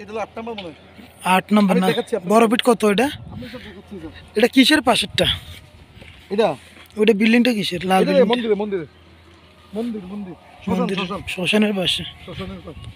এটা 8 নম্বর না বড় বিট কত এটা এটা কিসের পাশেরটা এটা ওটা বিল্ডিংটা কিসের লাল মন্দিরে মন্দির মন্দির মন্দির শ্মশানের পাশে শ্মশানের পাশে